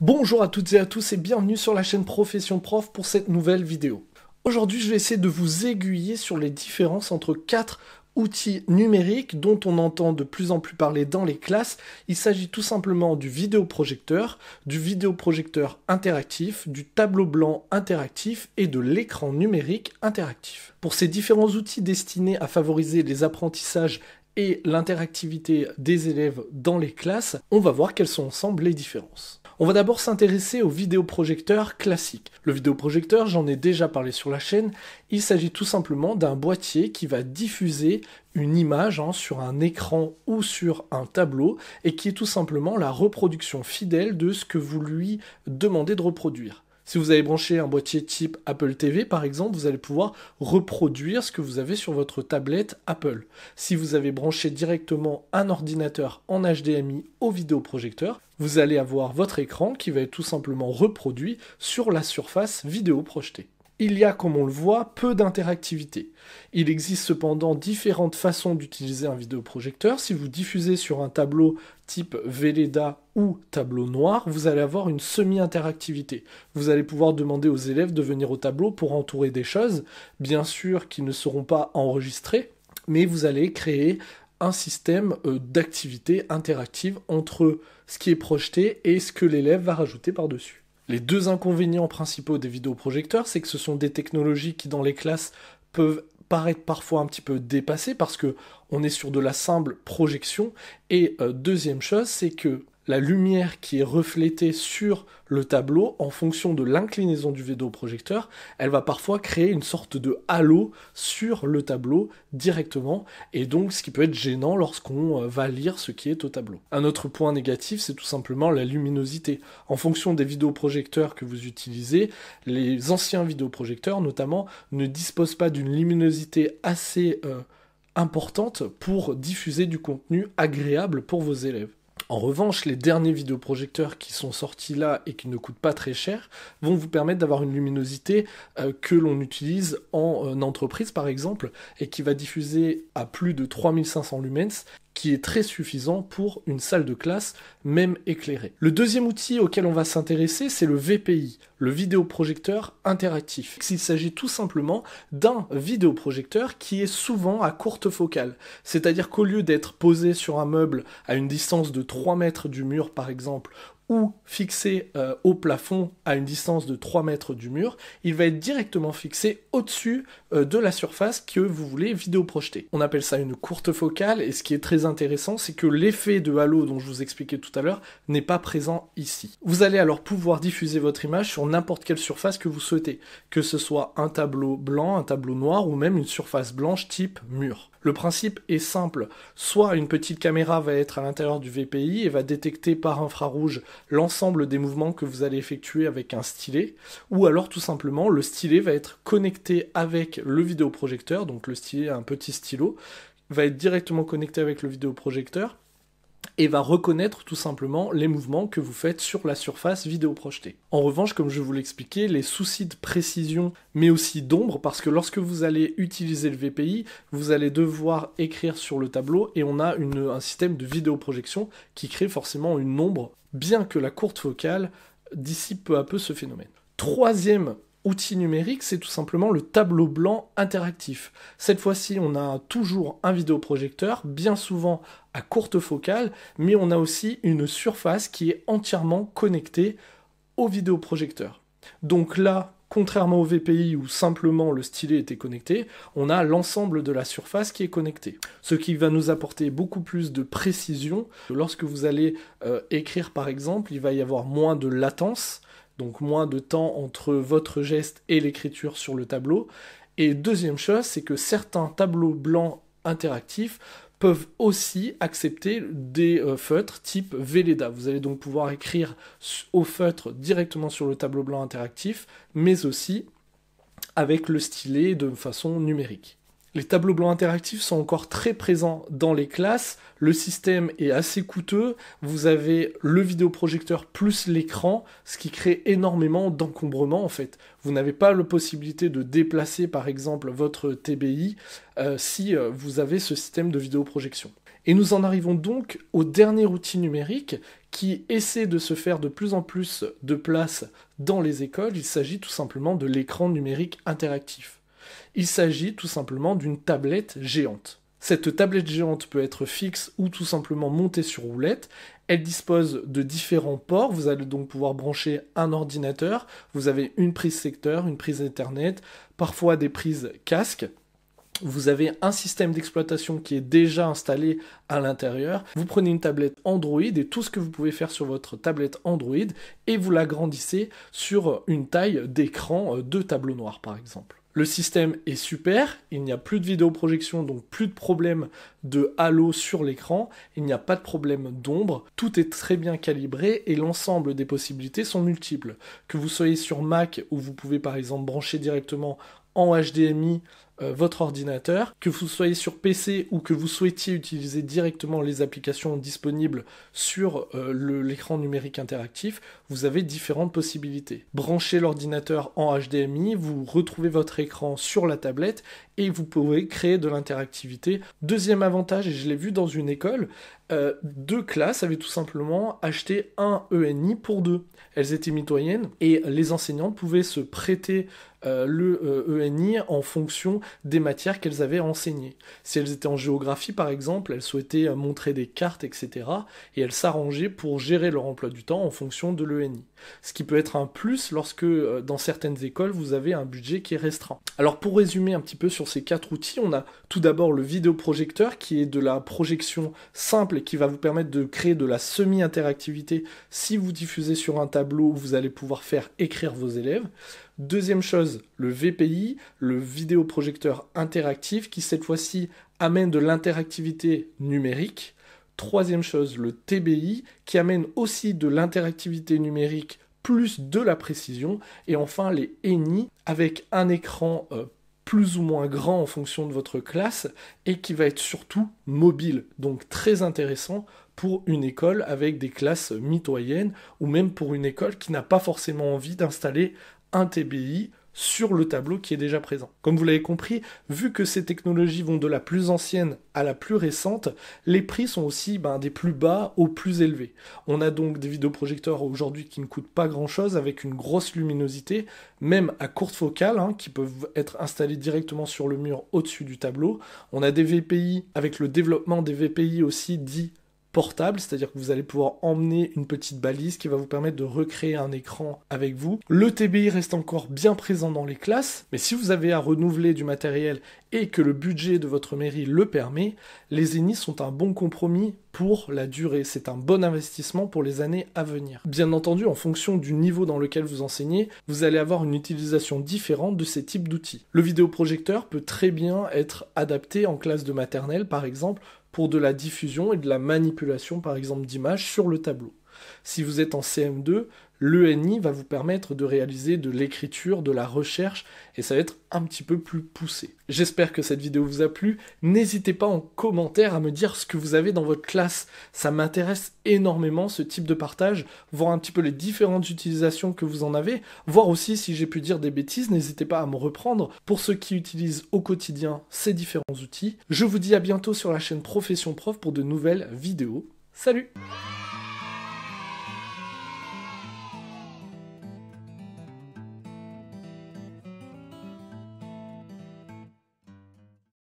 Bonjour à toutes et à tous et bienvenue sur la chaîne Profession Prof pour cette nouvelle vidéo. Aujourd'hui, je vais essayer de vous aiguiller sur les différences entre quatre outils numériques dont on entend de plus en plus parler dans les classes. Il s'agit tout simplement du vidéoprojecteur, du vidéoprojecteur interactif, du tableau blanc interactif et de l'écran numérique interactif. Pour ces différents outils destinés à favoriser les apprentissages et l'interactivité des élèves dans les classes, on va voir quelles sont ensemble les différences. On va d'abord s'intéresser au vidéoprojecteur classique. Le vidéoprojecteur, j'en ai déjà parlé sur la chaîne, il s'agit tout simplement d'un boîtier qui va diffuser une image hein, sur un écran ou sur un tableau et qui est tout simplement la reproduction fidèle de ce que vous lui demandez de reproduire. Si vous avez branché un boîtier type Apple TV, par exemple, vous allez pouvoir reproduire ce que vous avez sur votre tablette Apple. Si vous avez branché directement un ordinateur en HDMI au vidéoprojecteur, vous allez avoir votre écran qui va être tout simplement reproduit sur la surface vidéo projetée il y a, comme on le voit, peu d'interactivité. Il existe cependant différentes façons d'utiliser un vidéoprojecteur. Si vous diffusez sur un tableau type Velleda ou tableau noir, vous allez avoir une semi-interactivité. Vous allez pouvoir demander aux élèves de venir au tableau pour entourer des choses, bien sûr qui ne seront pas enregistrées, mais vous allez créer un système euh, d'activité interactive entre ce qui est projeté et ce que l'élève va rajouter par-dessus. Les deux inconvénients principaux des vidéoprojecteurs, c'est que ce sont des technologies qui dans les classes peuvent paraître parfois un petit peu dépassées parce que on est sur de la simple projection. Et euh, deuxième chose, c'est que la lumière qui est reflétée sur le tableau, en fonction de l'inclinaison du vidéoprojecteur, elle va parfois créer une sorte de halo sur le tableau directement, et donc ce qui peut être gênant lorsqu'on euh, va lire ce qui est au tableau. Un autre point négatif, c'est tout simplement la luminosité. En fonction des vidéoprojecteurs que vous utilisez, les anciens vidéoprojecteurs notamment ne disposent pas d'une luminosité assez... Euh, importante pour diffuser du contenu agréable pour vos élèves. En revanche, les derniers vidéoprojecteurs qui sont sortis là et qui ne coûtent pas très cher vont vous permettre d'avoir une luminosité euh, que l'on utilise en euh, entreprise par exemple et qui va diffuser à plus de 3500 lumens qui est très suffisant pour une salle de classe, même éclairée. Le deuxième outil auquel on va s'intéresser, c'est le VPI, le vidéoprojecteur interactif. Il s'agit tout simplement d'un vidéoprojecteur qui est souvent à courte focale, c'est-à-dire qu'au lieu d'être posé sur un meuble à une distance de 3 mètres du mur par exemple, ou fixé euh, au plafond à une distance de 3 mètres du mur, il va être directement fixé au-dessus euh, de la surface que vous voulez vidéoprojeter. On appelle ça une courte focale et ce qui est très intéressant, c'est que l'effet de halo dont je vous expliquais tout à l'heure n'est pas présent ici. Vous allez alors pouvoir diffuser votre image sur n'importe quelle surface que vous souhaitez, que ce soit un tableau blanc, un tableau noir ou même une surface blanche type mur. Le principe est simple. Soit une petite caméra va être à l'intérieur du VPI et va détecter par infrarouge l'ensemble des mouvements que vous allez effectuer avec un stylet, ou alors tout simplement le stylet va être connecté avec le vidéoprojecteur, donc le stylet a un petit stylo, va être directement connecté avec le vidéoprojecteur et va reconnaître tout simplement les mouvements que vous faites sur la surface vidéo projetée. En revanche, comme je vous l'expliquais, les soucis de précision, mais aussi d'ombre, parce que lorsque vous allez utiliser le VPI, vous allez devoir écrire sur le tableau et on a un système de vidéoprojection qui crée forcément une ombre, bien que la courte focale dissipe peu à peu ce phénomène. Troisième Outil numérique, c'est tout simplement le tableau blanc interactif. Cette fois-ci, on a toujours un vidéoprojecteur, bien souvent à courte focale, mais on a aussi une surface qui est entièrement connectée au vidéoprojecteur. Donc là, contrairement au VPI où simplement le stylet était connecté, on a l'ensemble de la surface qui est connectée. Ce qui va nous apporter beaucoup plus de précision. Lorsque vous allez euh, écrire par exemple, il va y avoir moins de latence donc moins de temps entre votre geste et l'écriture sur le tableau. Et deuxième chose, c'est que certains tableaux blancs interactifs peuvent aussi accepter des euh, feutres type Velleda. Vous allez donc pouvoir écrire au feutre directement sur le tableau blanc interactif, mais aussi avec le stylet de façon numérique. Les tableaux blancs interactifs sont encore très présents dans les classes. Le système est assez coûteux. Vous avez le vidéoprojecteur plus l'écran, ce qui crée énormément d'encombrement en fait. Vous n'avez pas la possibilité de déplacer par exemple votre TBI euh, si euh, vous avez ce système de vidéoprojection. Et nous en arrivons donc au dernier outil numérique qui essaie de se faire de plus en plus de place dans les écoles. Il s'agit tout simplement de l'écran numérique interactif. Il s'agit tout simplement d'une tablette géante. Cette tablette géante peut être fixe ou tout simplement montée sur roulette. Elle dispose de différents ports, vous allez donc pouvoir brancher un ordinateur, vous avez une prise secteur, une prise Ethernet, parfois des prises casque. Vous avez un système d'exploitation qui est déjà installé à l'intérieur. Vous prenez une tablette Android et tout ce que vous pouvez faire sur votre tablette Android et vous l'agrandissez sur une taille d'écran euh, de tableau noir par exemple. Le système est super, il n'y a plus de vidéoprojection, donc plus de problème de halo sur l'écran, il n'y a pas de problème d'ombre, tout est très bien calibré et l'ensemble des possibilités sont multiples. Que vous soyez sur Mac ou vous pouvez par exemple brancher directement en HDMI euh, votre ordinateur, que vous soyez sur PC ou que vous souhaitiez utiliser directement les applications disponibles sur euh, l'écran numérique interactif, vous avez différentes possibilités. Branchez l'ordinateur en HDMI, vous retrouvez votre écran sur la tablette et vous pouvez créer de l'interactivité. Deuxième avantage, et je l'ai vu dans une école, euh, deux classes avaient tout simplement acheté un ENI pour deux. Elles étaient mitoyennes et les enseignantes pouvaient se prêter euh, le ENI euh, e en fonction des matières qu'elles avaient enseignées. Si elles étaient en géographie par exemple, elles souhaitaient montrer des cartes, etc. Et elles s'arrangeaient pour gérer leur emploi du temps en fonction de l'ENI. Ce qui peut être un plus lorsque dans certaines écoles vous avez un budget qui est restreint. Alors pour résumer un petit peu sur ces quatre outils, on a tout d'abord le vidéoprojecteur qui est de la projection simple qui va vous permettre de créer de la semi-interactivité. Si vous diffusez sur un tableau, vous allez pouvoir faire écrire vos élèves. Deuxième chose, le VPI, le vidéoprojecteur interactif, qui cette fois-ci amène de l'interactivité numérique. Troisième chose, le TBI, qui amène aussi de l'interactivité numérique plus de la précision. Et enfin, les ENI, avec un écran euh, plus ou moins grand en fonction de votre classe et qui va être surtout mobile, donc très intéressant pour une école avec des classes mitoyennes ou même pour une école qui n'a pas forcément envie d'installer un TBI sur le tableau qui est déjà présent. Comme vous l'avez compris, vu que ces technologies vont de la plus ancienne à la plus récente, les prix sont aussi ben, des plus bas aux plus élevés. On a donc des vidéoprojecteurs aujourd'hui qui ne coûtent pas grand-chose avec une grosse luminosité, même à courte focale, hein, qui peuvent être installés directement sur le mur au-dessus du tableau. On a des VPI avec le développement des VPI aussi dit portable, c'est-à-dire que vous allez pouvoir emmener une petite balise qui va vous permettre de recréer un écran avec vous. Le TBI reste encore bien présent dans les classes, mais si vous avez à renouveler du matériel et que le budget de votre mairie le permet, les ENIS sont un bon compromis pour la durée. C'est un bon investissement pour les années à venir. Bien entendu, en fonction du niveau dans lequel vous enseignez, vous allez avoir une utilisation différente de ces types d'outils. Le vidéoprojecteur peut très bien être adapté en classe de maternelle, par exemple, pour de la diffusion et de la manipulation, par exemple, d'images sur le tableau. Si vous êtes en CM2, l'ENI va vous permettre de réaliser de l'écriture, de la recherche, et ça va être un petit peu plus poussé. J'espère que cette vidéo vous a plu. N'hésitez pas en commentaire à me dire ce que vous avez dans votre classe. Ça m'intéresse énormément ce type de partage, voir un petit peu les différentes utilisations que vous en avez, voir aussi si j'ai pu dire des bêtises. N'hésitez pas à me reprendre pour ceux qui utilisent au quotidien ces différents outils. Je vous dis à bientôt sur la chaîne Profession Prof pour de nouvelles vidéos. Salut